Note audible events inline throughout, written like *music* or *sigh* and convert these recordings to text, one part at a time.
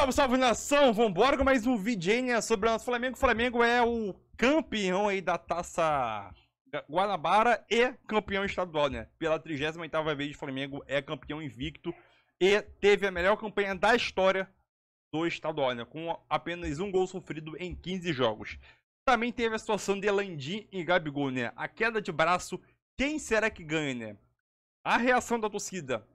Salve, salve nação! Vambora com mais um vídeo sobre o nosso Flamengo. O Flamengo é o campeão aí da taça Guanabara e campeão estadual, né? Pela 38 vez, o Flamengo é campeão invicto e teve a melhor campanha da história do estadual, né? Com apenas um gol sofrido em 15 jogos. Também teve a situação de Landim e Gabigol, né? A queda de braço, quem será que ganha, né? A reação da torcida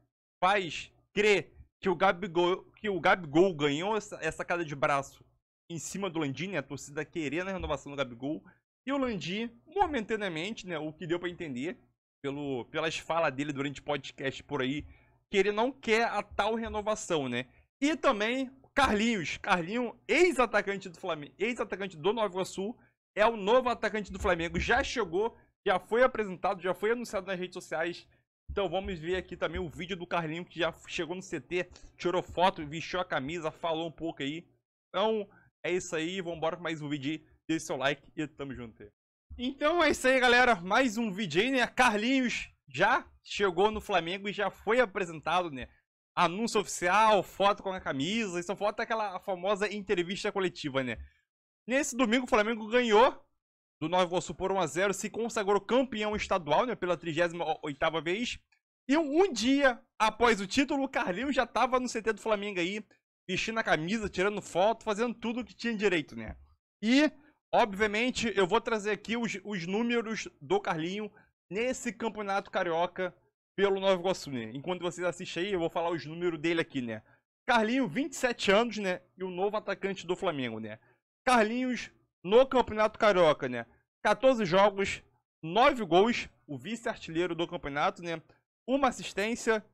faz crer que o Gabigol que o Gabigol ganhou essa, essa queda de braço em cima do Landim né? a torcida querendo a renovação do Gabigol. E o Landim, momentaneamente, né, o que deu para entender pelo, pelas falas dele durante podcast por aí, que ele não quer a tal renovação, né? E também Carlinhos, Carlinhos, ex-atacante do Flamengo, ex-atacante do Nova Iguaçu, é o novo atacante do Flamengo, já chegou, já foi apresentado, já foi anunciado nas redes sociais então vamos ver aqui também o vídeo do Carlinho que já chegou no CT, tirou foto, vestiu a camisa, falou um pouco aí. Então é isso aí, vamos embora com mais um vídeo aí. Deixe seu like e tamo junto. Aí. Então é isso aí, galera. Mais um vídeo aí, né? Carlinhos já chegou no Flamengo e já foi apresentado, né? Anúncio oficial, foto com a camisa, e só falta aquela famosa entrevista coletiva, né? Nesse domingo o Flamengo ganhou do Nova Iguaçu por 1x0, se consagrou campeão estadual né, pela 38ª vez. E um, um dia após o título, o Carlinhos já estava no CT do Flamengo aí, vestindo a camisa, tirando foto, fazendo tudo o que tinha direito, né? E, obviamente, eu vou trazer aqui os, os números do Carlinho nesse campeonato carioca pelo Nova Iguaçu, né? Enquanto vocês assistem aí, eu vou falar os números dele aqui, né? Carlinho, 27 anos, né? E o novo atacante do Flamengo, né? Carlinhos, no Campeonato Carioca, né? 14 jogos, 9 gols, o vice-artilheiro do campeonato, né? Uma assistência,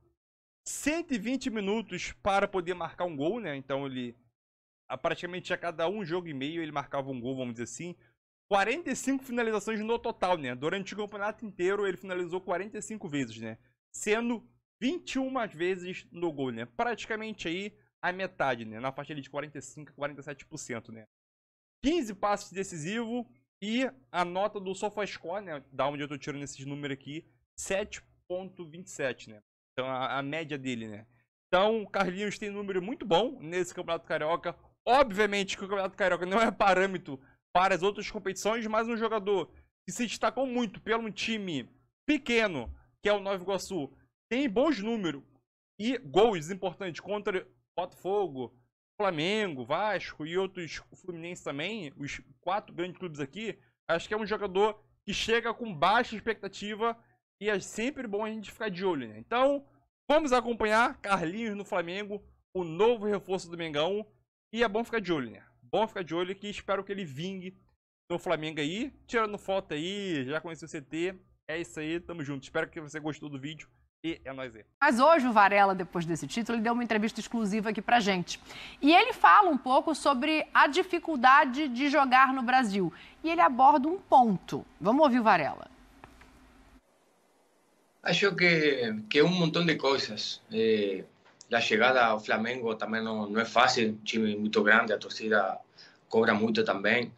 120 minutos para poder marcar um gol, né? Então ele praticamente a cada um jogo e meio ele marcava um gol, vamos dizer assim. 45 finalizações no total, né? Durante o campeonato inteiro ele finalizou 45 vezes, né? Sendo 21 vezes no gol, né? Praticamente aí a metade, né? Na faixa ali de 45 a 47%, né? 15 passes decisivos, e a nota do SofaScore, né, da onde eu tô tirando esses números aqui, 7.27, né? Então a, a, média dele, né? Então o Carlinhos tem número muito bom nesse Campeonato Carioca. Obviamente que o Campeonato Carioca não é parâmetro para as outras competições, mas um jogador que se destacou muito pelo um time pequeno, que é o Nova Iguaçu, tem bons números e gols importantes contra Botafogo, Flamengo, Vasco e outros Fluminense também, os quatro grandes clubes aqui, acho que é um jogador que chega com baixa expectativa e é sempre bom a gente ficar de olho, né? Então, vamos acompanhar Carlinhos no Flamengo, o novo reforço do Mengão, e é bom ficar de olho, né? Bom ficar de olho que espero que ele vingue no Flamengo aí, tirando foto aí, já conheceu o CT, é isso aí, tamo junto. Espero que você gostou do vídeo. E é nós aí. Mas hoje o Varela, depois desse título, ele deu uma entrevista exclusiva aqui pra gente. E ele fala um pouco sobre a dificuldade de jogar no Brasil. E ele aborda um ponto. Vamos ouvir o Varela. Acho que, que é um montão de coisas. É, a chegada ao Flamengo também não, não é fácil, um time muito grande, a torcida cobra muito também.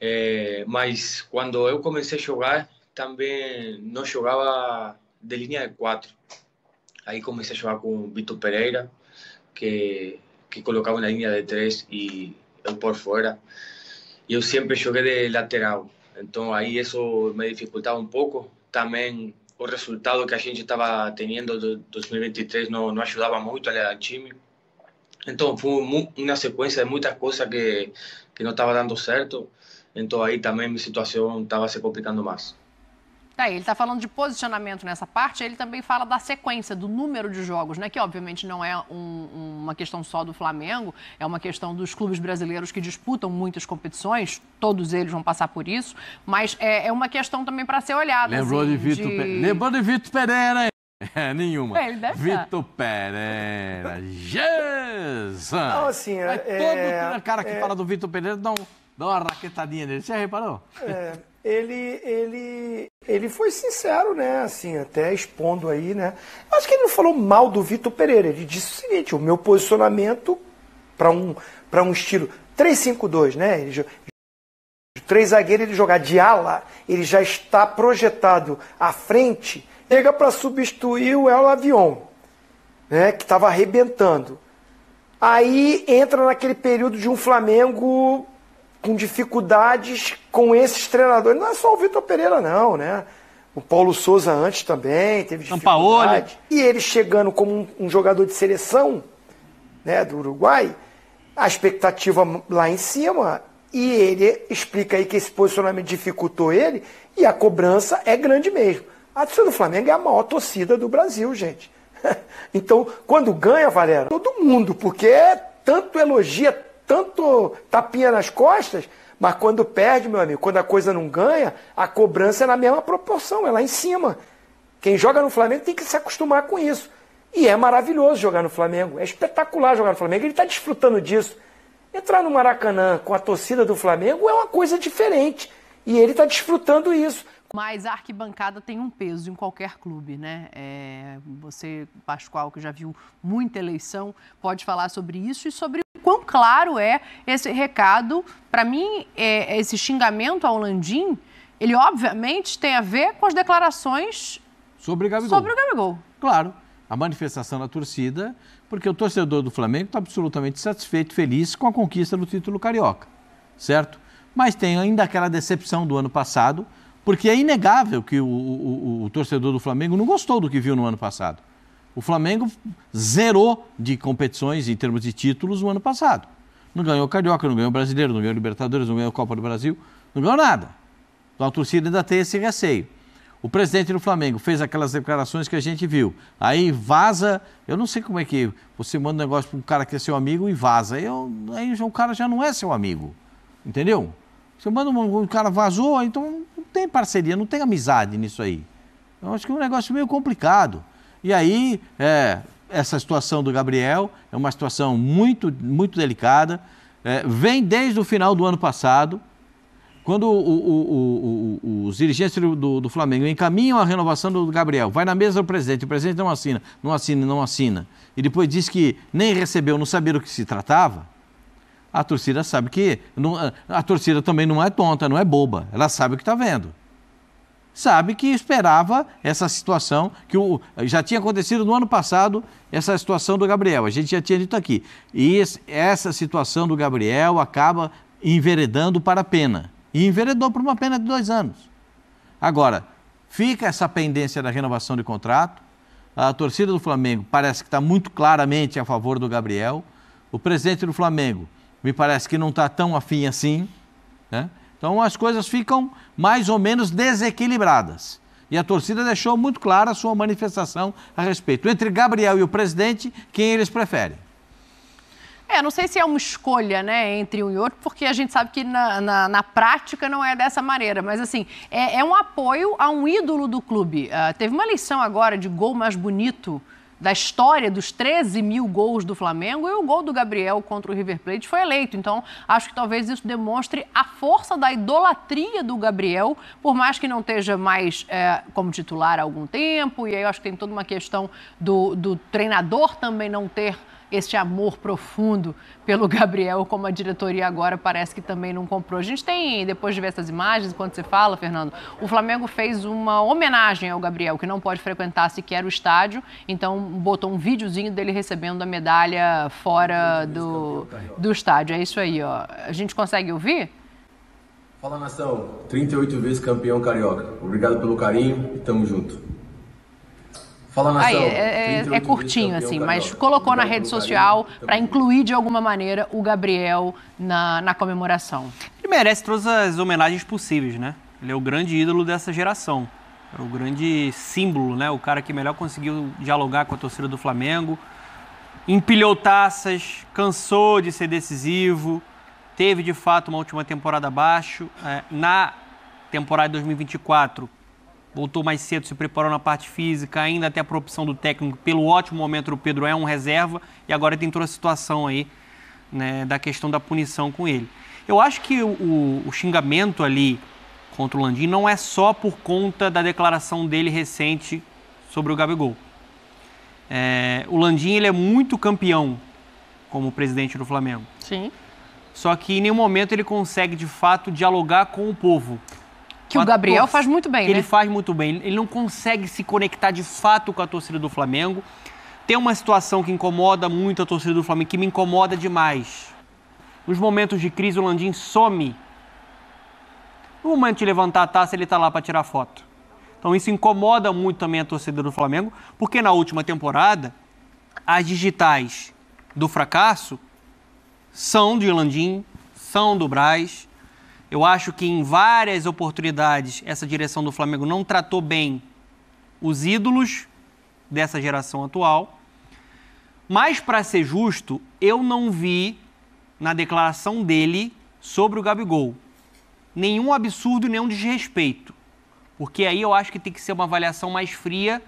É, mas quando eu comecei a jogar, também não jogava de línea de cuatro. Ahí comencé a jugar con Víctor Pereira, que, que colocaba una línea de tres y eu por fuera. Y yo siempre jugué de lateral, entonces ahí eso me dificultaba un poco. También el resultado que a gente estaba teniendo en 2023 no, no ayudaba mucho al time. Entonces fue una secuencia de muchas cosas que, que no estaba dando certo. Entonces ahí también mi situación estaba se complicando más. Tá ele está falando de posicionamento nessa parte, ele também fala da sequência, do número de jogos, né? Que obviamente não é um, uma questão só do Flamengo, é uma questão dos clubes brasileiros que disputam muitas competições, todos eles vão passar por isso, mas é, é uma questão também para ser olhada. Lembrou assim, de Vitor de... Pe... Lembrou de Pereira, hein? *laughs* É, nenhuma. É, ele deve Vitor Pereira. Jesus! Não, assim, é, é, todo cara que é, fala do Vitor Pereira dá, um, dá uma raquetadinha nele. Você reparou? É, ele, ele, ele foi sincero, né? Assim, até expondo aí, né? Acho que ele não falou mal do Vitor Pereira. Ele disse o seguinte: o meu posicionamento para um, um estilo 3-5-2, né? Ele, três zagueiros ele jogar de ala, ele já está projetado à frente chega para substituir o El Avion, né, que estava arrebentando. Aí entra naquele período de um Flamengo com dificuldades com esses treinadores. Não é só o Vitor Pereira, não, né? O Paulo Souza antes também teve né? dificuldade. E ele chegando como um, um, jogador de seleção né, do Uruguai, a expectativa lá em cima. E ele explica aí que esse posicionamento dificultou ele e a cobrança é grande mesmo. A torcida do Flamengo é a maior torcida do Brasil, gente. *laughs* Então, quando ganha, Valera, todo mundo, porque é tanto elogia, tanto tapinha nas costas, mas quando perde, meu amigo, quando a coisa não ganha, a cobrança é na mesma proporção, é lá em cima. Quem joga no Flamengo tem que se acostumar com isso. E é maravilhoso jogar no Flamengo, é espetacular jogar no Flamengo, ele está desfrutando disso. Entrar no Maracanã com a torcida do Flamengo é uma coisa diferente. E ele está desfrutando isso. Mas a arquibancada tem um peso em qualquer clube, né? É, você, Pascoal, que já viu muita eleição, pode falar sobre isso e sobre quão claro é esse recado. Para mim, é, esse xingamento ao Landim, ele obviamente tem a ver com as declarações sobre o Gabigol. Sobre o Gabigol. Claro. A manifestação da torcida, porque o torcedor do Flamengo está absolutamente satisfeito, feliz com a conquista do título carioca, certo? Mas tem ainda aquela decepção do ano passado, porque é inegável que o, o, o, torcedor do Flamengo não gostou do que viu no ano passado. O Flamengo zerou de competições em termos de títulos no ano passado. Não ganhou Carioca, não ganhou Brasileiro, não ganhou Libertadores, não ganhou Copa do Brasil, não ganhou nada. Então a torcida ainda tem esse receio. O presidente do Flamengo fez aquelas declarações que a gente viu. Aí vaza, eu não sei como é que você manda um negócio para um cara que é seu amigo e vaza. Eu, aí o cara já não é seu amigo, entendeu? Você manda um, um cara vazou, então tem parceria, não tem amizade nisso aí. eu acho que é um negócio meio complicado. E aí, é, essa situação do Gabriel é uma situação muito, muito delicada. É, vem desde o final do ano passado, quando o, o, o, os dirigentes do, do, Flamengo encaminham a renovação do Gabriel, vai na mesa do presidente, o presidente não assina, não assina, não assina, e depois diz que nem recebeu, não sabia do que se tratava a torcida sabe que não, a torcida também não é tonta, não é boba. Ela sabe o que está vendo. Sabe que esperava essa situação que o, já tinha acontecido no ano passado essa situação do Gabriel. A gente já tinha dito aqui. E esse, essa situação do Gabriel acaba enveredando para a pena. E enveredou para uma pena de dois anos. Agora, fica essa pendência da renovação de contrato. A torcida do Flamengo parece que está muito claramente a favor do Gabriel. O presidente do Flamengo me parece que não está tão afim assim. Né? Então as coisas ficam mais ou menos desequilibradas. E a torcida deixou muito clara a sua manifestação a respeito. Entre Gabriel e o presidente, quem eles preferem? É, não sei se é uma escolha, né, entre um e outro, porque a gente sabe que na, na, na prática não é dessa maneira. Mas, assim, é, é um apoio a um ídolo do clube. Uh, teve uma lição agora de gol mais bonito da história dos 13 mil gols do Flamengo e o gol do Gabriel contra o River Plate foi eleito. Então, acho que talvez isso demonstre a força da idolatria do Gabriel, por mais que não esteja mais é, como titular há algum tempo. E aí eu acho que tem toda uma questão do, do treinador também não ter este amor profundo pelo Gabriel, como a diretoria agora parece que também não comprou. A gente tem, depois de ver essas imagens, quando você fala, Fernando, o Flamengo fez uma homenagem ao Gabriel, que não pode frequentar sequer o estádio, então botou um videozinho dele recebendo a medalha fora do, do estádio. É isso aí, ó. A gente consegue ouvir? Fala nação, 38 vezes campeão carioca. Obrigado pelo carinho e tamo junto. Fala, Aí, é, é, é curtinho, assim, mas colocou na rede social para incluir de alguma maneira o Gabriel na, na comemoração. Ele merece todas as homenagens possíveis, né? Ele é o grande ídolo dessa geração. É o grande símbolo, né? O cara que melhor conseguiu dialogar com a torcida do Flamengo. Empilhou taças, cansou de ser decisivo, teve de fato uma última temporada abaixo. É, na temporada de 2024 voltou mais cedo, se preparou na parte física, ainda até a opção do técnico, pelo ótimo momento do Pedro é um reserva, e agora tem toda a situação aí né, da questão da punição com ele. Eu acho que o, o xingamento ali contra o Landim não é só por conta da declaração dele recente sobre o Gabigol. É, o Landim ele é muito campeão como presidente do Flamengo. Sim. Só que em nenhum momento ele consegue de fato dialogar com o povo. Que o Gabriel faz muito bem, né? Ele faz muito bem. Ele não consegue se conectar de fato com a torcida do Flamengo. Tem uma situação que incomoda muito a torcida do Flamengo, que me incomoda demais. Nos momentos de crise, o Landim some. No momento de levantar a taça, ele está lá para tirar foto. Então isso incomoda muito também a torcida do Flamengo, porque na última temporada, as digitais do fracasso são de Landim, são do Braz, eu acho que em várias oportunidades essa direção do Flamengo não tratou bem os ídolos dessa geração atual. Mas, para ser justo, eu não vi na declaração dele sobre o Gabigol nenhum absurdo e nenhum desrespeito. Porque aí eu acho que tem que ser uma avaliação mais fria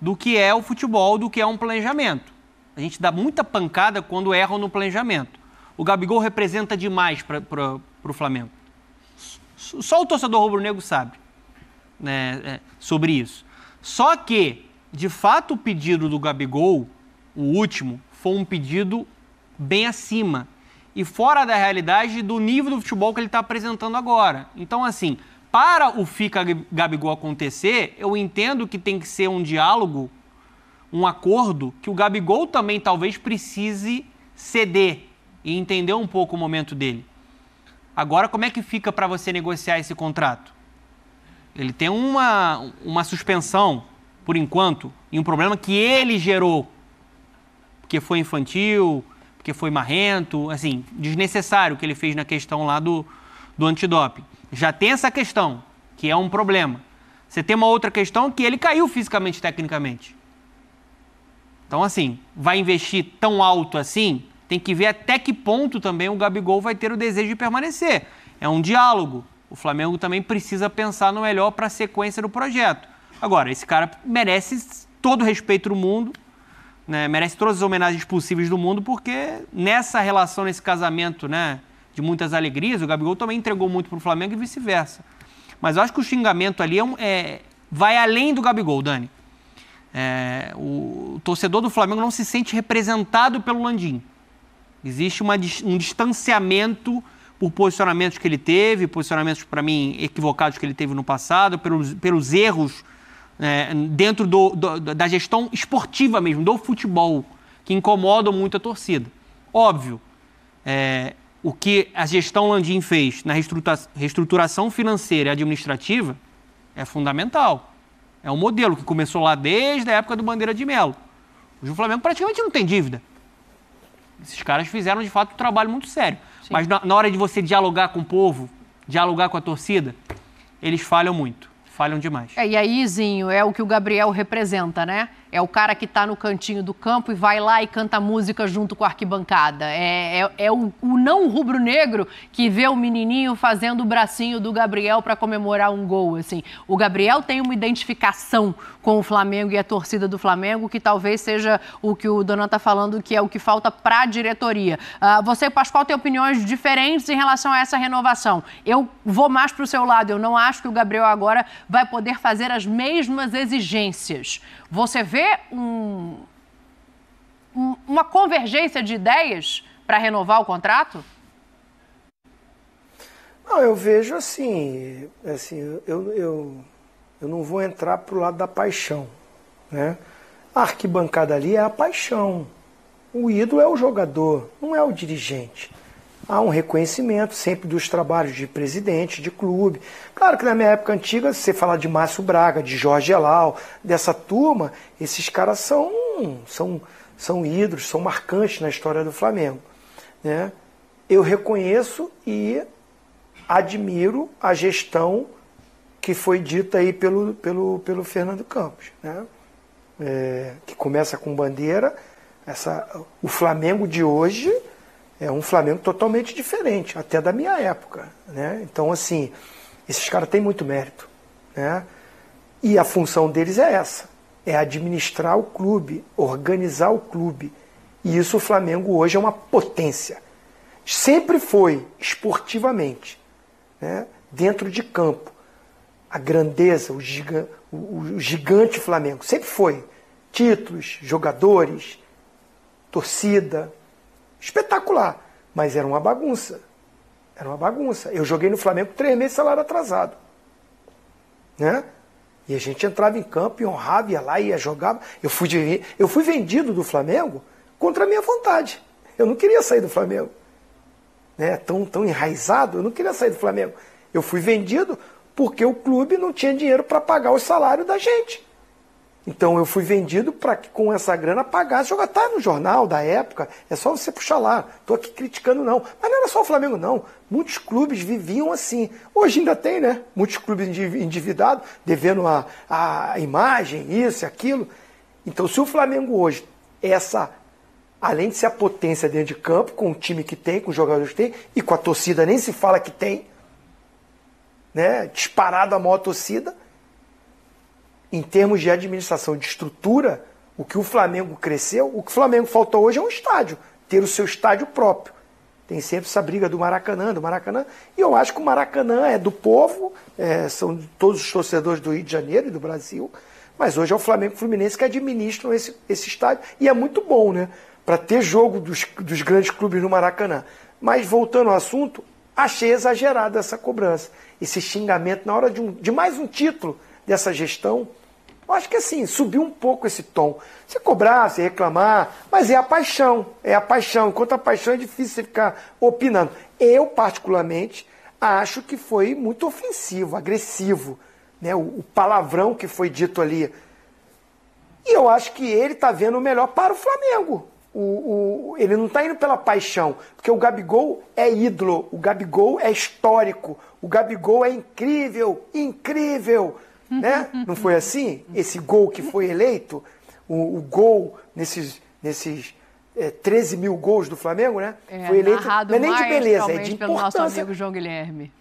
do que é o futebol, do que é um planejamento. A gente dá muita pancada quando erram no planejamento. O Gabigol representa demais para o Flamengo. Só o torcedor rubro-negro sabe né, é, sobre isso. Só que, de fato, o pedido do Gabigol, o último, foi um pedido bem acima e fora da realidade do nível do futebol que ele está apresentando agora. Então, assim, para o Fica Gabigol acontecer, eu entendo que tem que ser um diálogo, um acordo, que o Gabigol também talvez precise ceder e entender um pouco o momento dele. Agora, como é que fica para você negociar esse contrato? Ele tem uma, uma suspensão, por enquanto, e um problema que ele gerou. Porque foi infantil, porque foi marrento, assim, desnecessário o que ele fez na questão lá do, do antidoping. Já tem essa questão, que é um problema. Você tem uma outra questão que ele caiu fisicamente, tecnicamente. Então, assim, vai investir tão alto assim? Tem que ver até que ponto também o Gabigol vai ter o desejo de permanecer. É um diálogo. O Flamengo também precisa pensar no melhor para a sequência do projeto. Agora, esse cara merece todo o respeito do mundo, né? merece todas as homenagens possíveis do mundo, porque nessa relação, nesse casamento né? de muitas alegrias, o Gabigol também entregou muito para o Flamengo e vice-versa. Mas eu acho que o xingamento ali é um, é, vai além do Gabigol, Dani. É, o, o torcedor do Flamengo não se sente representado pelo Landim. Existe uma, um distanciamento por posicionamentos que ele teve, posicionamentos, para mim, equivocados que ele teve no passado, pelos, pelos erros é, dentro do, do, da gestão esportiva mesmo, do futebol, que incomodam muito a torcida. Óbvio, é, o que a gestão Landim fez na reestrutura, reestruturação financeira e administrativa é fundamental. É um modelo que começou lá desde a época do Bandeira de Melo. o Flamengo praticamente não tem dívida. Esses caras fizeram, de fato, um trabalho muito sério. Sim. Mas na, na hora de você dialogar com o povo, dialogar com a torcida, eles falham muito falham demais. É, e aí, Zinho, é o que o Gabriel representa, né? É o cara que está no cantinho do campo e vai lá e canta música junto com a arquibancada. É, é, é o, o, não rubro-negro que vê o menininho fazendo o bracinho do Gabriel para comemorar um gol. assim. O Gabriel tem uma identificação com o Flamengo e a torcida do Flamengo que talvez seja o que o Donan está falando que é o que falta para a diretoria. Uh, você, Pascoal, tem opiniões diferentes em relação a essa renovação. Eu vou mais para o seu lado. Eu não acho que o Gabriel agora vai poder fazer as mesmas exigências. Você vê haver um, um, uma convergência de ideias para renovar o contrato? Não, eu vejo assim, assim eu, eu, eu não vou entrar para o lado da paixão. Né? A arquibancada ali é a paixão. O ídolo é o jogador, não é o dirigente há um reconhecimento sempre dos trabalhos de presidente, de clube. Claro que na minha época antiga, você falar de Márcio Braga, de Jorge Elal, dessa turma, esses caras são, são, são ídolos, são marcantes na história do Flamengo. Né? Eu reconheço e admiro a gestão que foi dita aí pelo, pelo, pelo Fernando Campos, né? É, que começa com bandeira, essa, o Flamengo de hoje é um Flamengo totalmente diferente, até da minha época. Né? Então, assim, esses caras têm muito mérito. Né? E a função deles é essa: é administrar o clube, organizar o clube. E isso o Flamengo hoje é uma potência. Sempre foi, esportivamente, né? dentro de campo. A grandeza, o, giga, o, o gigante Flamengo, sempre foi. Títulos, jogadores, torcida, espetacular, mas era uma bagunça. Era uma bagunça. Eu joguei no Flamengo três meses salário atrasado. Né? E a gente entrava em campo e honrava, ia lá, ia jogava. Eu fui, de, eu fui vendido do Flamengo contra a minha vontade. Eu não queria sair do Flamengo. Né? Tão, tão enraizado, eu não queria sair do Flamengo. Eu fui vendido porque o clube não tinha dinheiro para pagar o salário da gente. Então eu fui vendido para que com essa grana pagasse jogar. Tá no jornal da época, é só você puxar lá. Tô aqui criticando não. Mas não era só o Flamengo não. Muitos clubes viviam assim. Hoje ainda tem, né? Muitos clubes endividados, devendo a, a imagem, isso e aquilo. Então se o Flamengo hoje, essa além de ser a potência dentro de campo, com o time que tem, com os jogadores que tem, e com a torcida nem se fala que tem, né? Disparado a maior torcida em termos de administração de estrutura, o que o Flamengo cresceu, o que o Flamengo falta hoje é um estádio, ter o seu estádio próprio. Tem sempre essa briga do Maracanã, do Maracanã, e eu acho que o Maracanã é do povo, é, são todos os torcedores do Rio de Janeiro e do Brasil, mas hoje é o Flamengo e Fluminense que administram esse, esse estádio, e é muito bom, né? Para ter jogo dos, dos grandes clubes no Maracanã. Mas voltando ao assunto, achei exagerada essa cobrança, esse xingamento na hora de, um, de mais um título dessa gestão eu acho que assim, subiu um pouco esse tom. Você cobrar, se reclamar, mas é a paixão, é a paixão. Enquanto a paixão é difícil você ficar opinando. Eu, particularmente, acho que foi muito ofensivo, agressivo. Né? O, o palavrão que foi dito ali. E eu acho que ele está vendo o melhor para o Flamengo. O, o, ele não está indo pela paixão, porque o Gabigol é ídolo, o Gabigol é histórico, o Gabigol é incrível, incrível né? Não foi assim? Esse gol que foi eleito, o, o gol nesses, nesses é, 13 mil gols do Flamengo, né? É, foi eleito. Não é nem de beleza, é de importância. Pelo nosso amigo João Guilherme.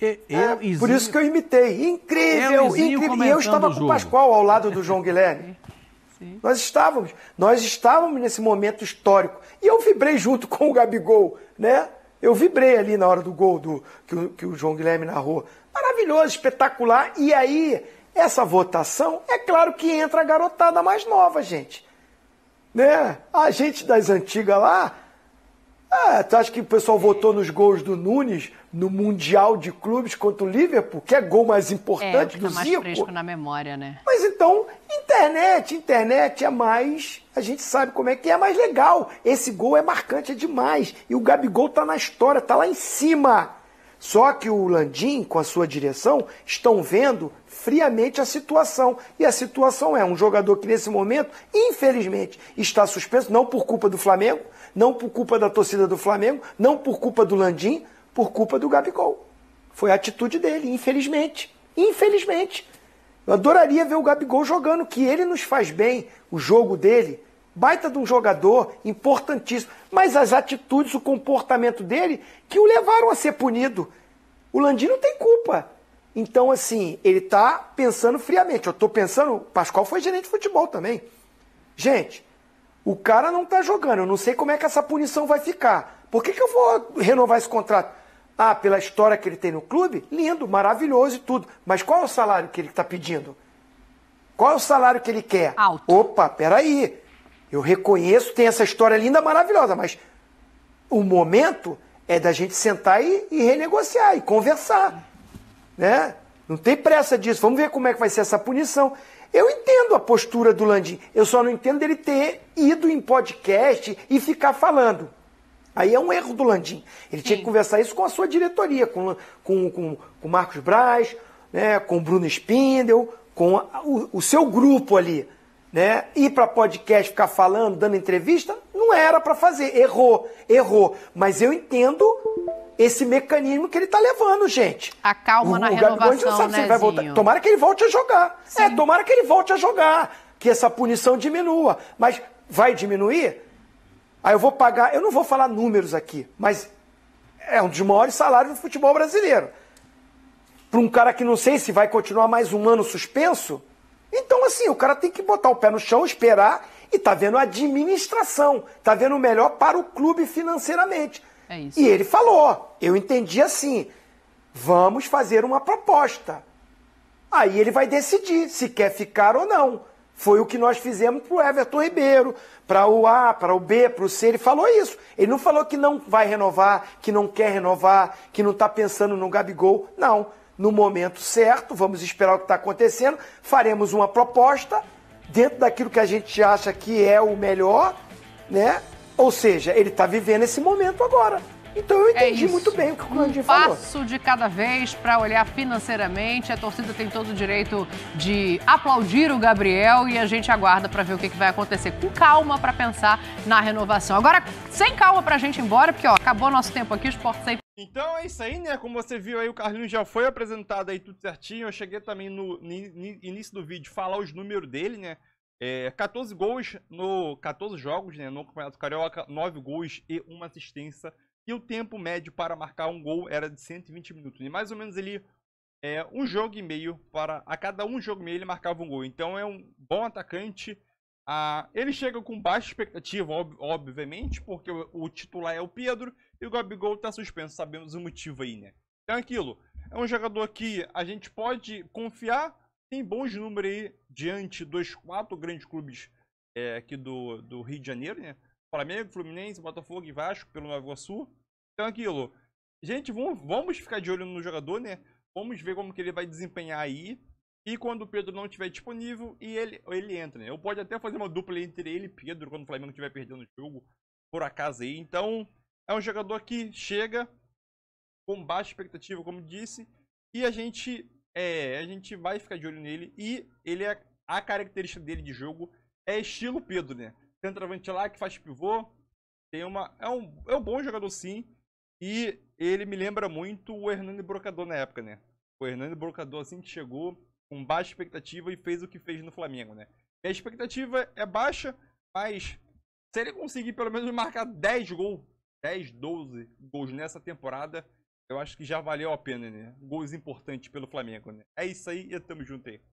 É, eu, eu, Izinho, por isso que eu imitei. Incrível, eu, incrível. E eu estava com o Pascoal ao lado do João Guilherme. *laughs* Sim. Nós estávamos, nós estávamos nesse momento histórico. E eu vibrei junto com o Gabigol, né? Eu vibrei ali na hora do gol do, que, o, que o João Guilherme narrou. Maravilhoso, espetacular. E aí, essa votação, é claro que entra a garotada mais nova, gente. Né? A gente das antigas lá ah, tu acha que o pessoal votou nos gols do Nunes no Mundial de Clubes contra o Liverpool? Que é gol mais é, importante é, do tá mais fresco na memória, né? Mas então, internet, internet é mais... A gente sabe como é que é, é mais legal. Esse gol é marcante, é demais. E o Gabigol tá na história, tá lá em cima. Só que o Landim, com a sua direção, estão vendo friamente a situação. E a situação é um jogador que, nesse momento, infelizmente, está suspenso, não por culpa do Flamengo, não por culpa da torcida do Flamengo, não por culpa do Landim, por culpa do Gabigol. Foi a atitude dele, infelizmente. Infelizmente. Eu adoraria ver o Gabigol jogando, que ele nos faz bem, o jogo dele. Baita de um jogador, importantíssimo. Mas as atitudes, o comportamento dele, que o levaram a ser punido. O Landim não tem culpa. Então, assim, ele está pensando friamente. Eu estou pensando, Pascoal foi gerente de futebol também. Gente, o cara não está jogando, eu não sei como é que essa punição vai ficar. Por que, que eu vou renovar esse contrato? Ah, pela história que ele tem no clube? Lindo, maravilhoso e tudo. Mas qual é o salário que ele está pedindo? Qual é o salário que ele quer? Alto. Opa, peraí. Eu reconheço, tem essa história linda, maravilhosa, mas o momento é da gente sentar e, e renegociar e conversar. Né? Não tem pressa disso. Vamos ver como é que vai ser essa punição. Eu entendo a postura do Landim, eu só não entendo ele ter ido em podcast e ficar falando. Aí é um erro do Landim. Ele Sim. tinha que conversar isso com a sua diretoria, com com, com, com Marcos Braz, né, com Bruno Spindel, com a, o, o, seu grupo ali. Né? Ir para podcast, ficar falando, dando entrevista, não era para fazer. Errou, errou. Mas eu entendo esse mecanismo que ele está levando, gente. A calma o, na o renovação, não sabe né, se ele vai voltar. Tomara que ele volte a jogar. É, Sim. É, tomara que ele volte a jogar, que essa punição diminua. Mas vai diminuir? Aí eu vou pagar, eu não vou falar números aqui, mas é um dos maiores salários do futebol brasileiro. Para um cara que não sei se vai continuar mais um ano suspenso, então assim, o cara tem que botar o pé no chão, esperar e tá vendo a administração, tá vendo o melhor para o clube financeiramente. É isso. E ele falou, eu entendi assim, vamos fazer uma proposta. Aí ele vai decidir se quer ficar ou não. Foi o que nós fizemos para o Everton Ribeiro, para o A, para o B, para o C. Ele falou isso. Ele não falou que não vai renovar, que não quer renovar, que não está pensando no Gabigol. Não. No momento certo, vamos esperar o que está acontecendo, faremos uma proposta dentro daquilo que a gente acha que é o melhor, né? Ou seja, ele está vivendo esse momento agora. Então eu é entendi é muito bem o que o Clandinho um falou. passo de cada vez para olhar financeiramente. A torcida tem todo o direito de aplaudir o Gabriel e a gente aguarda para ver o que, que, vai acontecer. Com calma para pensar na renovação. Agora, sem calma para a gente ir embora, porque ó, acabou nosso tempo aqui, o Sport Sempre. Então é isso aí, né? Como você viu aí, o Carlinhos já foi apresentado aí tudo certinho. Eu cheguei também no, no início do vídeo falar os números dele, né? É, 14 gols no 14 jogos né, no Campeonato Carioca, 9 gols e uma assistência. E o tempo médio para marcar um gol era de 120 minutos. E Mais ou menos ele é, um jogo e meio para a cada um jogo e meio ele marcava um gol. Então é um bom atacante. Ah, ele chega com baixa expectativa, ob obviamente, porque o, o, titular é o Pedro e o Gabigol está suspenso, sabemos o motivo aí, né? Então é aquilo, é um jogador que a gente pode confiar, tem bons números aí diante dos quatro grandes clubes é, aqui do, do Rio de Janeiro, né? Flamengo, Fluminense, Botafogo e Vasco pelo Nova Iguaçu. Então aquilo, gente, vamos, vamos ficar de olho no jogador, né? Vamos ver como que ele vai desempenhar aí. E quando o Pedro não estiver disponível, e ele, ele entra, né? Eu pode até fazer uma dupla entre ele e Pedro quando o Flamengo estiver perdendo o jogo, por acaso aí. Então, é um jogador que chega com baixa expectativa, como disse, e a gente é, a gente vai ficar de olho nele. E ele é a característica dele de jogo é estilo Pedro, né? Centroavante lá que faz pivô. Tem uma, é, um, é um bom jogador sim. E ele me lembra muito o Hernando Brocador na época, né? O Hernando Brocador assim que chegou com baixa expectativa e fez o que fez no Flamengo, né? E a expectativa é baixa, mas se ele conseguir pelo menos marcar 10 gols, 10, 12 gols nessa temporada, eu acho que já valeu a pena, né? Gols importantes pelo Flamengo, né? É isso aí e tamo junto aí.